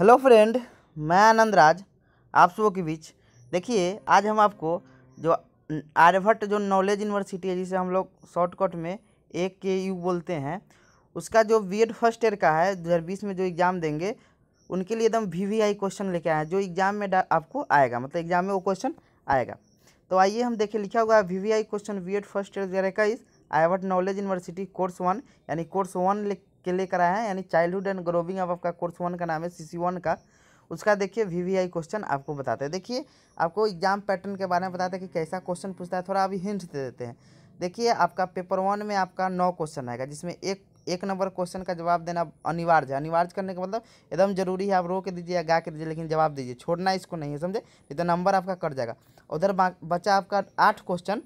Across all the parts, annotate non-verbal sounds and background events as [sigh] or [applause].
hello friend मैं आनंद राज आप सबों के बीच देखिए आज हम आपको जो आर्यभट्ट जो नॉलेज यूनिवर्सिटी है जिसे हम लोग शॉर्टकट में ए के यू बोलते हैं उसका जो बी एड फर्स्ट ईयर का है दो हज़ार बीस में जो एग्ज़ाम देंगे उनके लिए एकदम वी वी आई क्वेश्चन लेके आए हैं जो एग्ज़ाम में आपको आएगा मतलब एग्ज़ाम में वो क्वेश्चन आएगा तो आइए हम देखें लिखा हुआ है V V I question B Ed first year दो हज़ार इक्कीस आयवट नॉलेज यूनिवर्सिटी कोर्स वन यानी कोर्स वन के लेकर आया है यानी चाइल्डहुड एंड ग्रोविंग अब आपका कोर्स वन का नाम है सी वन का उसका देखिए वी वी आई क्वेश्चन आपको बताते हैं देखिए आपको एग्जाम पैटर्न के बारे में बताते हैं कि कैसा क्वेश्चन पूछता है थोड़ा अभी हिंट दे देते हैं देखिए आपका पेपर वन में आपका नौ क्वेश्चन आएगा जिसमें एक एक नंबर क्वेश्चन का जवाब देना अनिवार्य है अनिवार्य करने का मतलब एकदम जरूरी है आप रो के दीजिए या गा के दीजिए लेकिन जवाब दीजिए छोड़ना इसको नहीं है समझे नहीं तो नंबर आपका कट जाएगा उधर बचा आपका आठ क्वेश्चन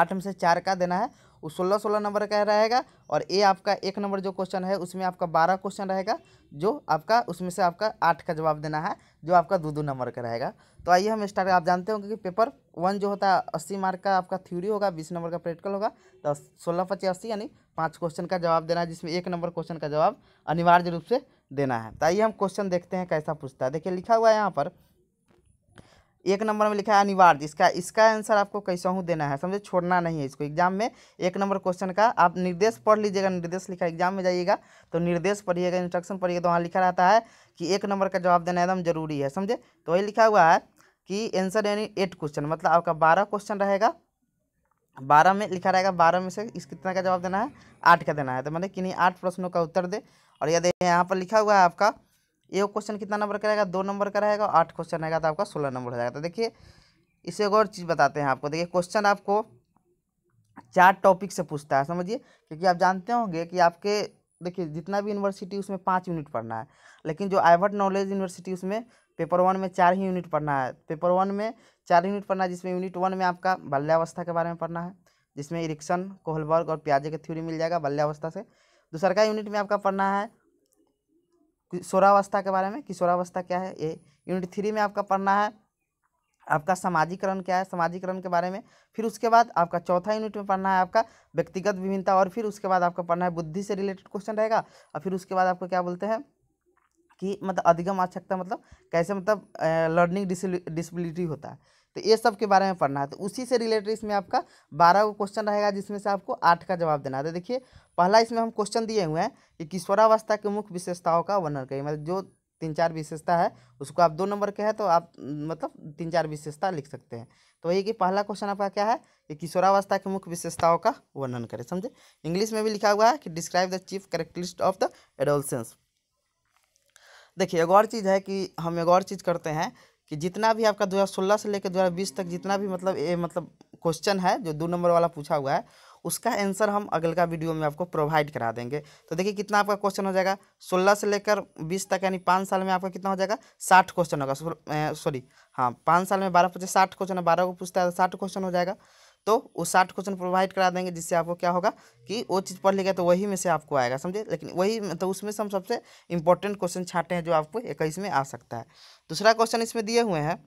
आठ में से चार का देना है वो सोलह सोलह नंबर का रहेगा और ए आपका एक नंबर जो क्वेश्चन है उसमें आपका बारह क्वेश्चन रहेगा जो आपका उसमें से आपका आठ का जवाब देना है जो आपका दो दो नंबर का रहेगा तो आइए हम स्टार्ट आप जानते होंगे कि पेपर वन जो होता है अस्सी मार्क का आपका थ्योरी होगा बीस नंबर का प्रैक्टिकल होगा तो सोलह पच्चीस अस्सी यानी पाँच क्वेश्चन का जवाब देना है जिसमें एक नंबर क्वेश्चन का जवाब अनिवार्य रूप से देना है तो आइए हम क्वेश्चन देखते हैं कैसा पूछता है देखिए लिखा हुआ है यहाँ पर एक नंबर में लिखा है अनिवार्य इसका इसका आंसर आपको कैसा हूँ देना है समझे छोड़ना नहीं है इसको एग्जाम में एक नंबर क्वेश्चन का आप निर्देश पढ़ लीजिएगा निर्देश लिखा एग्जाम में जाइएगा तो निर्देश पढ़िएगा इंस्ट्रक्शन पढ़िएगा तो वहाँ लिखा रहता है कि एक नंबर का जवाब देना एकदम जरूरी है समझे तो वही लिखा हुआ है कि आंसर यानी एट क्वेश्चन मतलब आपका बारह क्वेश्चन रहेगा बारह में लिखा रहेगा बारह में से इस कितने का जवाब देना है आठ का देना है तो मतलब किन्हीं आठ प्रश्नों का उत्तर दे और यदि यहाँ पर लिखा हुआ है आपका ये क्वेश्चन कितना नंबर का रहेगा दो नंबर का रहेगा आठ क्वेश्चन रहेगा तो आपका सोलह नंबर हो जाएगा तो देखिए इसे एक और चीज़ बताते हैं आपको देखिए क्वेश्चन आपको चार टॉपिक से पूछता है समझिए क्योंकि आप जानते होंगे कि आपके देखिए जितना भी यूनिवर्सिटी उसमें पाँच यूनिट पढ़ना है लेकिन जो आइवर्ट नॉलेज यूनिवर्सिटी उसमें पेपर वन में चार ही यूनिट पढ़ना है पेपर वन में चार यूनिट पढ़ना है जिसमें यूनिट वन में आपका बाल्यावस्था के बारे में पढ़ना है जिसमें इरिक्सन कोहलबर्ग और प्याजे की थ्योरी मिल जाएगा बाल्यावस्था से दूसरा का यूनिट में आपका पढ़ना है किशोरावस्था के बारे में किशोरावस्था क्या है ये यूनिट थ्री में आपका पढ़ना है आपका सामाजिकरण क्या है समाजीकरण के बारे में फिर उसके बाद आपका चौथा यूनिट में पढ़ना है आपका व्यक्तिगत विभिन्नता और फिर उसके बाद आपका पढ़ना है बुद्धि से रिलेटेड क्वेश्चन रहेगा और फिर उसके बाद आपको क्या बोलते हैं कि मतलब अधिगम आवश्यकता मतलब कैसे मतलब लर्निंग डिसबिलिटी होता है तो ये सब के बारे में पढ़ना है तो उसी से रिलेटेड इसमें आपका बारह को क्वेश्चन रहेगा जिसमें से आपको आठ का जवाब देना है तो देखिए पहला इसमें हम क्वेश्चन दिए हुए हैं कि किशोरावस्था के मुख्य विशेषताओं का वर्णन करिए मतलब जो तीन चार विशेषता है उसको आप दो नंबर के हैं तो आप मतलब तीन चार विशेषता लिख सकते हैं तो वही कि पहला क्वेश्चन आपका क्या है कि किशोरावस्था के मुख्य विशेषताओं का वर्णन करें समझे इंग्लिश में भी लिखा हुआ है कि describe the chief characteristic of the adolescence देखिए एक और चीज़ है कि हम एक और चीज़ करते हैं कि जितना भी आपका 2016 से लेकर 2020 तक जितना भी मतलब ए, मतलब क्वेश्चन है जो दो नंबर वाला पूछा हुआ है उसका आंसर हम अगल का वीडियो में आपको प्रोवाइड करा देंगे तो देखिए कितना आपका क्वेश्चन हो जाएगा सोलह से लेकर बीस तक यानी पाँच साल में आपका कितना हो जाएगा साठ क्वेश्चन होगा सॉरी हाँ पाँच साल में बारह पूछे साठ क्वेश्चन है बारह को पूछता है तो साठ क्वेश्चन हो जाएगा तो वो साठ क्वेश्चन प्रोवाइड करा देंगे जिससे आपको क्या होगा कि वो चीज़ पढ़ लिया तो वही में से आपको आएगा समझे लेकिन वही तो उसमें से हम सबसे इंपॉर्टेंट क्वेश्चन छाटे हैं जो आपको इक्कीस में आ सकता है दूसरा क्वेश्चन इसमें दिए हुए हैं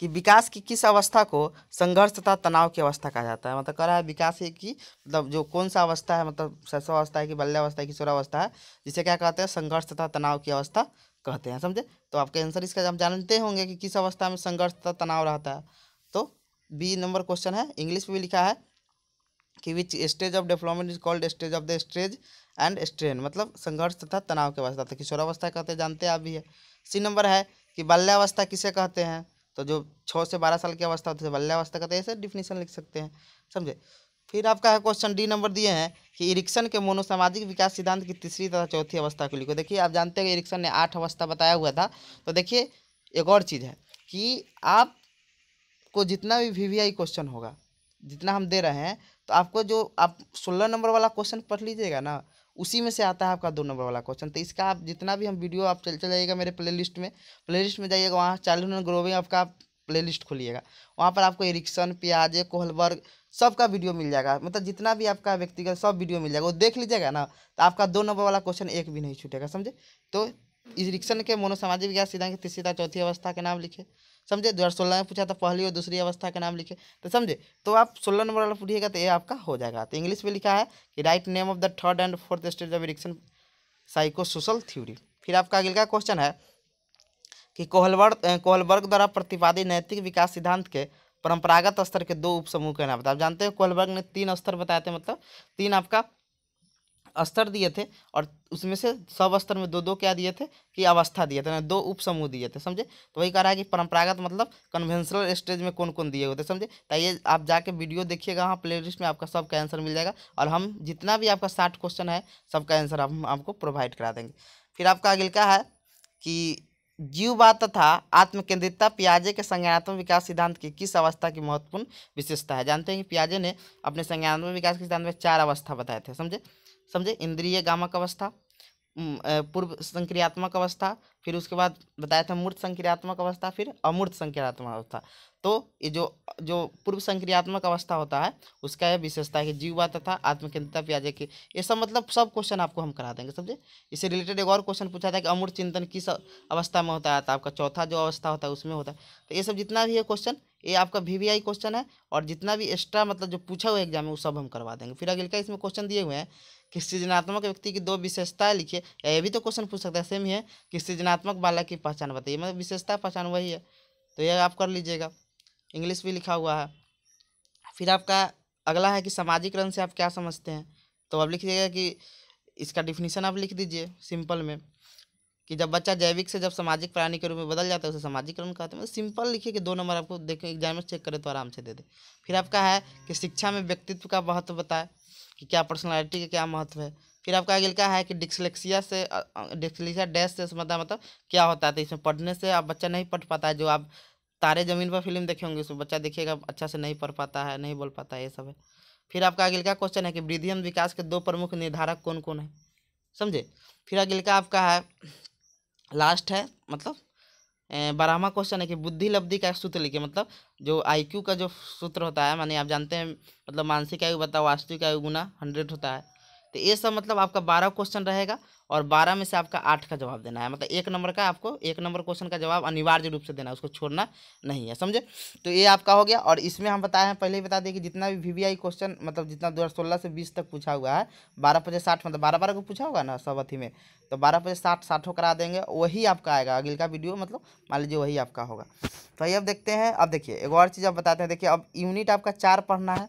कि विकास की किस अवस्था को संघर्ष तथा तनाव की अवस्था कहा जाता है मतलब कह रहा है विकास की मतलब जो कौन सा अवस्था है मतलब सरसों अवस्था है कि बाल्यावस्था है कि अवस्था है जिसे क्या कहते हैं संघर्ष तथा तनाव की अवस्था कहते हैं समझे तो आपके आंसर इसका हम जानते होंगे कि किस अवस्था में संघर्ष तथा तनाव रहता है बी नंबर क्वेश्चन है इंग्लिश में भी लिखा है कि which stage of development is called stage of the stress and strain मतलब संघर्ष तथा तनाव के अवस्था था किशोरावस्था कहते हैं जानते हैं आप भी है सी नंबर है कि बाल्यावस्था किसे कहते हैं तो जो छः से बारह साल की अवस्था होती है तो बाल्यावस्था कहते हैं ऐसे डिफिनीशन लिख सकते हैं समझे फिर आपका है क्वेश्चन डी नंबर दिए हैं कि इरिक्शन के मोनोसामाजिक विकास सिद्धांत की तीसरी तथा चौथी अवस्था को लिखो देखिए आप जानते हैं इरिक्शन ने आठ अवस्था बताया हुआ था तो देखिए एक और चीज़ है कि आप आपको जितना भी वी वी क्वेश्चन होगा जितना हम दे रहे हैं तो आपको जो आप सोलह नंबर वाला क्वेश्चन पढ़ लीजिएगा ना उसी में से आता है आपका दो नंबर वाला क्वेश्चन तो इसका आप जितना भी हम वीडियो आप चल चल जाइएगा मेरे प्लेलिस्ट में प्लेलिस्ट में जाइएगा वहाँ चाइल्ड हुड ग्रोविंग आपका प्लेलिस्ट खोलिएगा वहाँ पर आपको एरिक्सन प्याजे कोहलबर्ग सबका वीडियो मिल जाएगा मतलब जितना भी आपका व्यक्तिगत सब वीडियो मिल जाएगा वो देख लीजिएगा ना तो आपका दो नंबर वाला क्वेश्चन एक भी नहीं छूटेगा समझे तो इरिक्सन के मोनोसामाजिक विकास सिद्धांत की चौथी अवस्था के नाम लिखे समझे दो हज़ार सोलह में पूछा था पहली और दूसरी अवस्था का नाम लिखे तो समझे तो आप सोलह नंबर वाला पूछिएगा तो ये आपका हो जाएगा तो इंग्लिश में लिखा है कि write name of the third and fourth stage of addiction psycho social theory फिर आपका का क्वेश्चन है कि कोहलवर्ग कोहलवर्ग द्वारा प्रतिपादित नैतिक विकास सिद्धांत के परंपरागत स्तर के दो उपसमूह के नाम बताए आप जानते हो कोहलवर्ग ने तीन स्तर बताए थे मतलब तीन आपका स्तर दिए थे और उसमें से सब स्तर में दो दो क्या दिए थे कि अवस्था दिए थे दो उपसमूह दिए थे समझे तो वही कह रहा है कि परंपरागत मतलब कन्वेंशनल स्टेज में कौन कौन दिए होते समझे ताइए तो आप जाके वीडियो देखिएगा हाँ प्ले लिस्ट में आपका सबका आंसर मिल जाएगा और हम जितना भी आपका साठ क्वेश्चन है सबका आंसर हम आपको प्रोवाइड करा देंगे फिर आपका अगिल क्या है कि जीववाद तथा आत्मकेंद्रितता पियाजे के संज्ञानात्मक विकास सिद्धांत की किस अवस्था की महत्वपूर्ण विशेषता है जानते हैं कि पियाजे ने अपने संज्ञानात्मक विकास के सिद्धांत में चार अवस्था बताए थे समझे समझे इंद्रिय गामक अवस्था पूर्व संक्रियात्मक अवस्था फिर उसके बाद बताया था मूर्त संक्रियात्मक अवस्था फिर अमूर्त संक्रियात्मक अवस्था तो ये जो जो पूर्व संक्रियात्मक अवस्था होता है उसका यह विशेषता है कि जीववा तथा आत्मकेंद्रता प्याजे की ये सब मतलब सब क्वेश्चन आपको हम करा देंगे समझे इससे रिलेटेड एक और क्वेश्चन पूछा था कि अमूर्त चिंतन किस अवस्था में होता है तो आपका चौथा जो अवस्था होता है उसमें होता है तो ये सब जितना भी है क्वेश्चन ये आपका वी क्वेश्चन है और जितना भी एक्स्ट्रा मतलब जो पूछा हुआ एग्जाम में वो सब हम करवा देंगे फिर अगले का इसमें क्वेश्चन दिए हुए हैं कि सृजनात्मक व्यक्ति की दो विशेषताएं लिखिए ये भी तो क्वेश्चन पूछ सकता है सेम ही है कि सृजनात्मक बालक की पहचान बताइए मतलब विशेषता पहचान वही है तो यह आप कर लीजिएगा इंग्लिश भी लिखा हुआ है फिर आपका अगला है कि सामाजिक रंग से आप क्या समझते हैं तो आप लिख दीजिएगा कि इसका डिफिनीसन आप लिख दीजिए सिंपल में कि जब बच्चा जैविक से जब सामाजिक प्राणी के रूप में बदल जाता है उसे सामाजिकरण कहते हैं सिंपल मतलब लिखिए कि दो नंबर आपको देखें एग्जाम में चेक करें तो आराम से दे दे फिर आपका है कि शिक्षा में व्यक्तित्व का महत्व बताए कि क्या पर्सनैलिटी का क्या महत्व है फिर आपका लिखा है कि डिस्लेक्सिया से डिस्लेक्सिया डैश से मतलब मतलब क्या होता है तो इसमें पढ़ने से आप बच्चा नहीं पढ़ पाता है जो आप तारे ज़मीन पर फिल्म देखे होंगे उसमें बच्चा देखिएगा अच्छा से नहीं पढ़ पाता है नहीं बोल पाता है ये सब है फिर आपका अगले का क्वेश्चन है कि वृद्धि एवं विकास के दो प्रमुख निर्धारक कौन कौन है समझे फिर अगले का आपका है लास्ट है मतलब बारहवा क्वेश्चन है कि बुद्धि लब्धि का सूत्र लिखिए मतलब जो आईक्यू का जो सूत्र होता है माने आप जानते हैं मतलब मानसिक आयु बताओ वास्तविक आयु गुना हंड्रेड होता है तो ये सब मतलब आपका बारह क्वेश्चन रहेगा और बारह में से आपका आठ का जवाब देना है मतलब एक नंबर का आपको एक नंबर क्वेश्चन का जवाब अनिवार्य रूप से देना है उसको छोड़ना नहीं है समझे तो ये आपका हो गया और इसमें हम बताए हैं पहले ही बता दें कि जितना भी वी क्वेश्चन मतलब जितना दो से बीस तक पूछा हुआ है बारह पचास साठ मतलब बारह बारह को पूछा होगा ना सब अथी में तो बारह पचास साठ साठों करा देंगे वही आपका आएगा अगले का वीडियो मतलब मान लीजिए वही आपका होगा तो ये अब देखते हैं अब देखिए एक और चीज़ आप बताते हैं देखिए अब यूनिट आपका चार पढ़ना है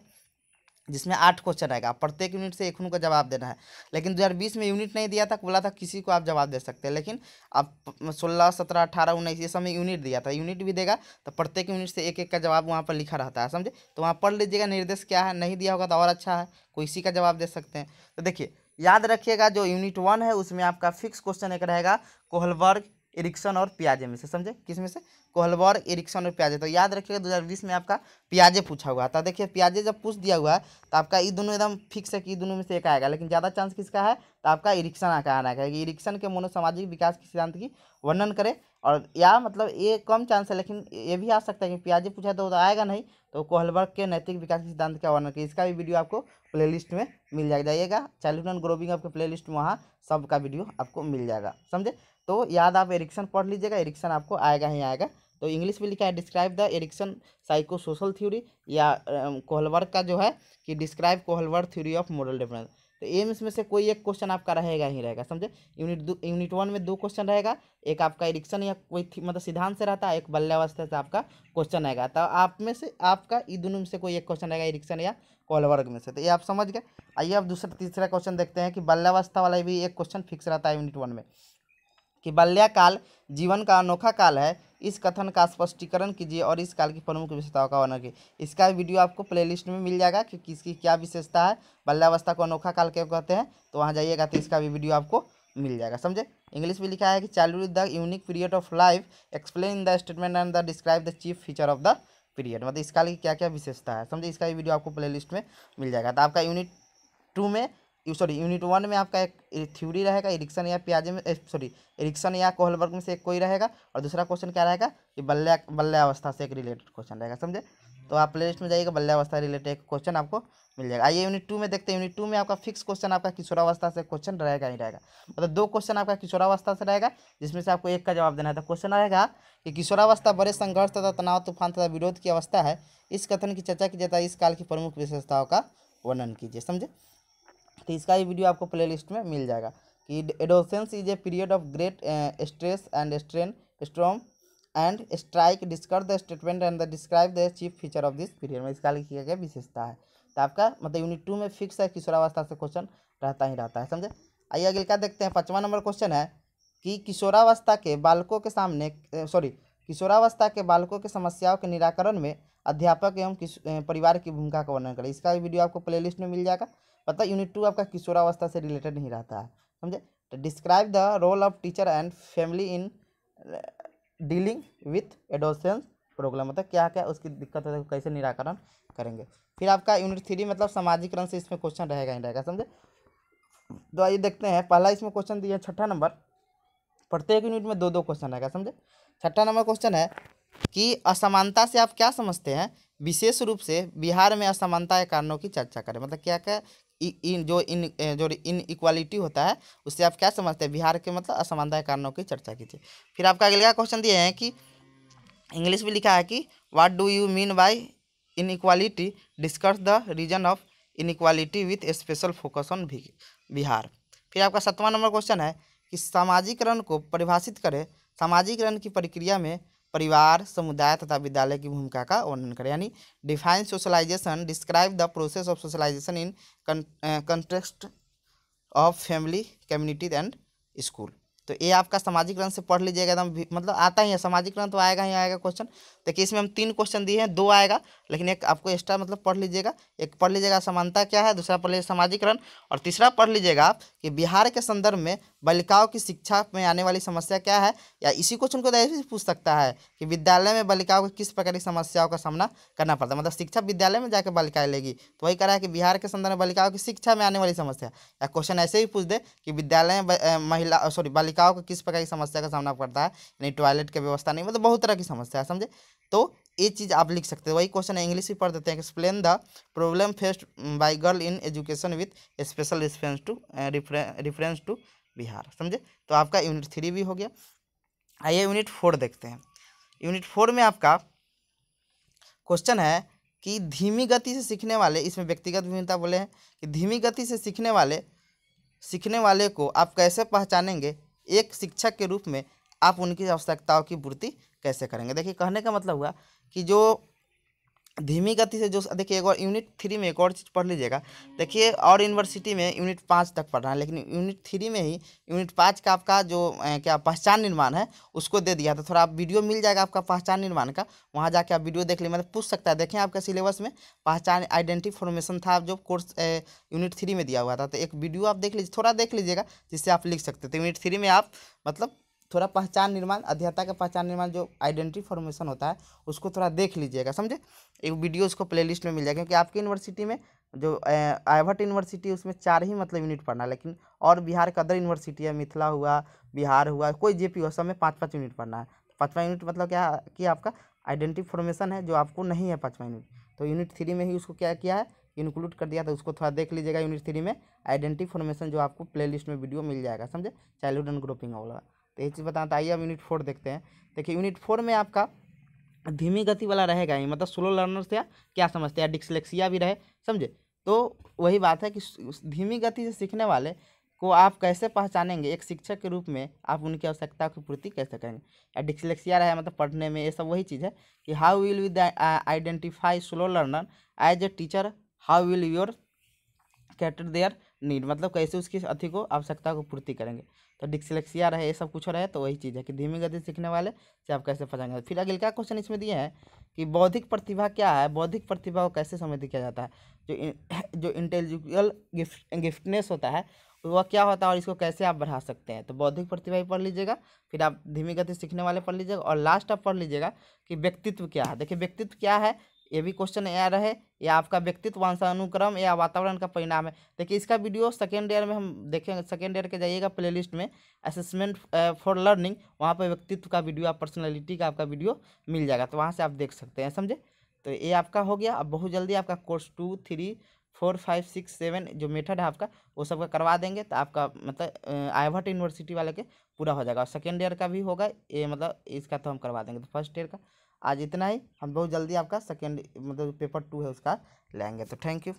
जिसमें आठ क्वेश्चन आएगा प्रत्येक यूनिट से एक का जवाब देना है लेकिन 2020 में यूनिट नहीं दिया था बोला था किसी को आप जवाब दे सकते हैं लेकिन आप सोलह सत्रह अठारह उन्नीस ये सब में यूनिट दिया था यूनिट भी देगा तो प्रत्येक यूनिट से एक एक का जवाब वहाँ पर लिखा रहता है समझे तो वहाँ पढ़ लीजिएगा निर्देश क्या है नहीं दिया होगा तो और अच्छा है कोई इसी का जवाब दे सकते हैं तो देखिए याद रखिएगा जो यूनिट वन है उसमें आपका फिक्स क्वेश्चन एक रहेगा कोहलबर्ग इरिक्सन और पियाजे में से समझे किस में से कोहलवर एरिक्सन और प्याजे तो याद रखिएगा 2020 में आपका प्याजे पूछा हुआ था तो देखिए प्याजे जब पूछ दिया हुआ है तो आपका ये दोनों एकदम फिक्स है कि दोनों में से एक आएगा लेकिन ज़्यादा चांस किसका है तो आपका इरिक्शन आना कहेगी इरिक्शन के मनोसामाजिक विकास के सिद्धांत की वर्णन करें और या मतलब ये कम चांस है लेकिन ये भी आ सकता है कि पियाजी पूछा तो, तो आएगा नहीं तो कोहलबर्ग के नैतिक विकास के सिद्धांत का वर्णन करें इसका भी वीडियो आपको प्ले में मिल जाएगा जाइएगा एंड ग्रोविंग आपके प्ले लिस्ट में वहाँ सबका वीडियो आपको मिल जाएगा समझे तो याद आप इरिक्शन पढ़ लीजिएगा इरिक्शन आपको आएगा ही आएगा तो इंग्लिश में लिखा है describe the Erikson psycho social theory या कोहलवर्ग का जो है कि describe Kohlberg theory of model difference तो एम्स में से कोई एक क्वेश्चन आपका रहेगा ही रहेगा समझे यूनिट दो यूनिट वन में दो क्वेश्चन रहेगा एक आपका इरिक्शन या कोई मतलब सिद्धांत से रहता है एक बल्यावस्था से आपका क्वेश्चन आएगा तो आप में से आपका इन दोनों में से कोई एक क्वेश्चन रहेगा इरिक्शन या कॉल वर्ग में से तो ये आप समझ गए आइए आप दूसरा तीसरा क्वेश्चन देखते हैं कि बल्यावस्था वाला भी एक क्वेश्चन फिक्स रहता है यूनिट वन में कि बाल्याकाल जीवन का अनोखा काल है इस कथन का स्पष्टीकरण कीजिए और इस काल की प्रमुख विशेषताओं का वर्णन कीजिए इसका वीडियो आपको प्लेलिस्ट में मिल जाएगा कि किसकी क्या विशेषता है बाल्यावस्था को अनोखा काल क्यों कहते हैं तो वहाँ जाइएगा तो इसका भी वीडियो आपको मिल जाएगा समझे इंग्लिश में लिखा है कि childhood the unique period of life explain the statement and the describe the chief feature of the period मतलब इस काल की क्या क्या विशेषता है समझे इसका भी वीडियो आपको प्ले में मिल जाएगा तो आपका यूनिट टू में सॉरी यूनिट वन में आपका एक थ्यूरी रहेगा इरिक्सन या प्याजे में सॉरी इरिक्सन या कोहलबर्ग में से एक कोई रहेगा और दूसरा क्वेश्चन क्या रहेगा कि बल्ला अवस्था से एक रिलेटेड क्वेश्चन रहेगा समझे तो आप प्ले लिस्ट में जाइएगा बल्ल्यावस्था रिलेटेड क्वेश्चन आपको मिल जाएगा आइए यूनिट टू में देखते हैं यूनिट टू में आपका फिक्स क्वेश्चन आपका किशोरावस्था से क्वेश्चन रहेगा ही रहेगा मतलब दो क्वेश्चन आपका किशोरावस्था से रहेगा जिसमें से आपको एक का जवाब देना है तो क्वेश्चन रहेगा कि किशोरावस्था बड़े संघर्ष तथा तनाव तूफान तथा विरोध की अवस्था है इस कथन की चर्चा की जाता है इस काल की प्रमुख विशेषताओं का वर्णन कीजिए समझे तो इसका भी वीडियो आपको प्लेलिस्ट में मिल जाएगा कि adolescence is a period of great stress and strain storm and strike discuss the statement and the describe the chief feature of this period में इसका लिखा गया विशेषता है तो आपका मतलब यूनिट टू में फिक्स है किशोरावस्था से क्वेश्चन रहता ही रहता है समझे आइए अगले क्या देखते हैं पाँचवा नंबर क्वेश्चन है कि किशोरावस्था के बालकों के सामने सॉरी uh, किशोरावस्था के बालकों के समस्याओं के निराकरण में अध्यापक एवं uh, परिवार की भूमिका का वर्णन करें इसका भी वीडियो आपको प्लेलिस्ट में मिल जाएगा पता यूनिट टू आपका किशोरावस्था से रिलेटेड नहीं रहता है समझे तो describe the role of teacher and family in dealing with adolescence problem मतलब क्या क्या उसकी दिक्कत है कैसे निराकरण करेंगे फिर आपका यूनिट थ्री मतलब सामाजिकरण से इसमें क्वेश्चन रहेगा ही रहेगा समझे तो आइए देखते हैं पहला इसमें क्वेश्चन दिया छठा नंबर प्रत्येक यूनिट में दो दो क्वेश्चन रहेगा समझे छठा नंबर क्वेश्चन है कि असमानता से आप क्या समझते हैं विशेष रूप से बिहार में असमानता के कारणों की चर्चा करें मतलब क्या क्या इन जो इन जो इन इक्वालिटी होता है उससे आप क्या समझते हैं बिहार के मतलब असमानता कारणों की चर्चा कीजिए फिर आपका अगला क्वेश्चन दिए हैं कि इंग्लिश में लिखा है कि what do you mean by inequality discuss the reason of inequality with special focus on Bihar फिर आपका सतवां नंबर क्वेश्चन है कि सामाजिकरण को परिभाषित करें सामाजिकरण की प्रक्रिया में परिवार समुदाय तथा विद्यालय की भूमिका का वर्णन करें यानी define socialization describe the process of socialization in context of family community and school तो ये आपका सामाजिकरण से पढ़ लीजिएगा एकदम मतलब आता ही है सामाजिकरण तो आएगा ही आएगा क्वेश्चन देखिए इसमें हम तीन क्वेश्चन दिए हैं दो आएगा लेकिन एक आपको एक्स्ट्रा मतलब पढ़ लीजिएगा एक पढ़ लीजिएगा समानता क्या है दूसरा पढ़ लीजिए सामाजिकरण और तीसरा पढ़ लीजिएगा आप कि बिहार के संदर्भ में बालिकाओं की शिक्षा में आने वाली समस्या क्या है या इसी क्वेश्चन को भी पूछ सकता है कि विद्यालय में बालिकाओं को किस प्रकार की समस्याओं का सामना करना पड़ता है मतलब शिक्षा विद्यालय में जाकर बालिकाएं लेगी तो वही कह है कि बिहार के संदर्भ में बालिकाओं की शिक्षा में आने वाली समस्या या क्वेश्चन ऐसे ही पूछ दे कि विद्यालय में महिला सॉरी बालिकाओं को किस प्रकार की समस्या का सामना पड़ता है यानी टॉयलेट की व्यवस्था नहीं मतलब बहुत तरह की समस्या है समझे तो ये चीज़ आप लिख सकते हो वही क्वेश्चन इंग्लिश भी पढ़ देते हैं explain the problem faced by girl in education with special reference to reference to Bihar समझे तो आपका यूनिट थ्री भी हो गया आइए यूनिट फोर देखते हैं यूनिट फोर में आपका क्वेश्चन है कि धीमी गति से सीखने वाले इसमें व्यक्तिगत भिन्नता बोले हैं कि धीमी गति से सीखने वाले सीखने वाले को आप कैसे पहचानेंगे एक शिक्षक के रूप में आप उनकी आवश्यकताओं की पूर्ति कैसे करेंगे देखिए कहने का मतलब हुआ कि जो धीमी गति से जो देखिए एक और यूनिट थ्री में एक और चीज़ पढ़ लीजिएगा देखिए और यूनिवर्सिटी में यूनिट पाँच तक पढ़ रहा है लेकिन यूनिट थ्री में ही यूनिट पाँच का आपका जो ए, क्या पहचान निर्माण है उसको दे दिया तो थोड़ा आप वीडियो मिल जाएगा आपका पहचान निर्माण का वहाँ जाके आप वीडियो देख लें मतलब पूछ सकता है देखें आपका सिलेबस में पहचान आइडेंटिटी फॉर्मेशन था जो कोर्स यूनिट थ्री में दिया हुआ था तो एक वीडियो आप देख लीजिए थोड़ा देख लीजिएगा जिससे आप लिख सकते थे यूनिट थ्री में आप मतलब थोड़ा पहचान निर्माण अध्ययता का पहचान निर्माण जो आइडेंटिटी फॉर्मेशन होता है उसको थोड़ा देख लीजिएगा समझे एक वीडियो उसको प्लेलिस्ट में मिल जाएगा क्योंकि आपकी यूनिवर्सिटी में जो आयभट यूनिवर्सिटी उसमें चार ही मतलब यूनिट पढ़ना है लेकिन और बिहार का अदर यूनिवर्सिटी है मिथिला हुआ बिहार हुआ कोई जे पी हुआ सब में पाँच पाँच यूनिट पढ़ना है पाँचवा यूनिट मतलब क्या कि आपका आइडेंटिटी फॉर्मेशन है जो आपको नहीं है पाँचवा यूनिट तो यूनिट थ्री में ही उसको क्या किया है इंक्लूड कर दिया था तो उसको थोड़ा देख लीजिएगा यूनिट थ्री में आइडेंटिटी फॉर्मेशन जो आपको प्लेलिस्ट में वीडियो मिल जाएगा समझे चाइल्डहुड एंड ग्रुपिंग वाला तो ये चीज़ बताना तो आइए अब यूनिट फोर देखते हैं देखिए यूनिट फोर में आपका धीमी गति वाला रहेगा ही मतलब स्लो लर्नर से क्या समझते हैं डिस्लेक्सिया भी रहे समझे तो वही बात है कि धीमी गति से सीखने वाले को आप कैसे पहचानेंगे एक शिक्षक के रूप में आप उनकी आवश्यकता की पूर्ति कैसे करेंगे या डिस्लेक्सिया रहे मतलब पढ़ने में ये सब वही चीज़ है कि how will we identify slow learner as a teacher how will your cater their need मतलब कैसे उसकी अति को आवश्यकता को पूर्ति करेंगे तो डिक्सलेक्सिया रहे ये सब कुछ रहे तो वही चीज़ है कि धीमी गति सीखने वाले से आप कैसे फंसाएंगे फिर अगले का क्वेश्चन इसमें दिए हैं कि बौद्धिक प्रतिभा क्या है बौद्धिक प्रतिभा को कैसे समझ किया जाता है जो इन, [clears throat] जो इंटेलिजुअल गिफ्ट गिफ्टनेस होता है वह क्या होता है और इसको कैसे आप बढ़ा सकते हैं तो बौद्धिक प्रतिभा ही पढ़ लीजिएगा फिर आप धीमी गति सीखने वाले पढ़ लीजिएगा और लास्ट आप पढ़ लीजिएगा कि व्यक्तित्व क्या है देखिए व्यक्तित्व क्या है ये भी क्वेश्चन एयर है या आपका व्यक्तित्व वंशानुक्रम या वातावरण का परिणाम है देखिए इसका वीडियो सेकेंड ईयर में हम देखेंगे सेकेंड ईयर के जाइएगा प्लेलिस्ट में असेसमेंट फॉर लर्निंग वहाँ पर व्यक्तित्व का वीडियो आप पर्सनैलिटी का आपका वीडियो मिल जाएगा तो वहाँ से आप देख सकते हैं समझे तो ये आपका हो गया अब बहुत जल्दी आपका course two three four five six seven जो मेथड है आपका वो सबका करवा देंगे तो आपका मतलब आईवर्ट यूनिवर्सिटी वाले के पूरा हो जाएगा और सेकेंड ईयर का भी होगा ये मतलब इसका तो हम करवा देंगे तो फर्स्ट ईयर का आज इतना ही हम बहुत जल्दी आपका सेकेंड मतलब पेपर टू है उसका लेंगे तो थैंक यू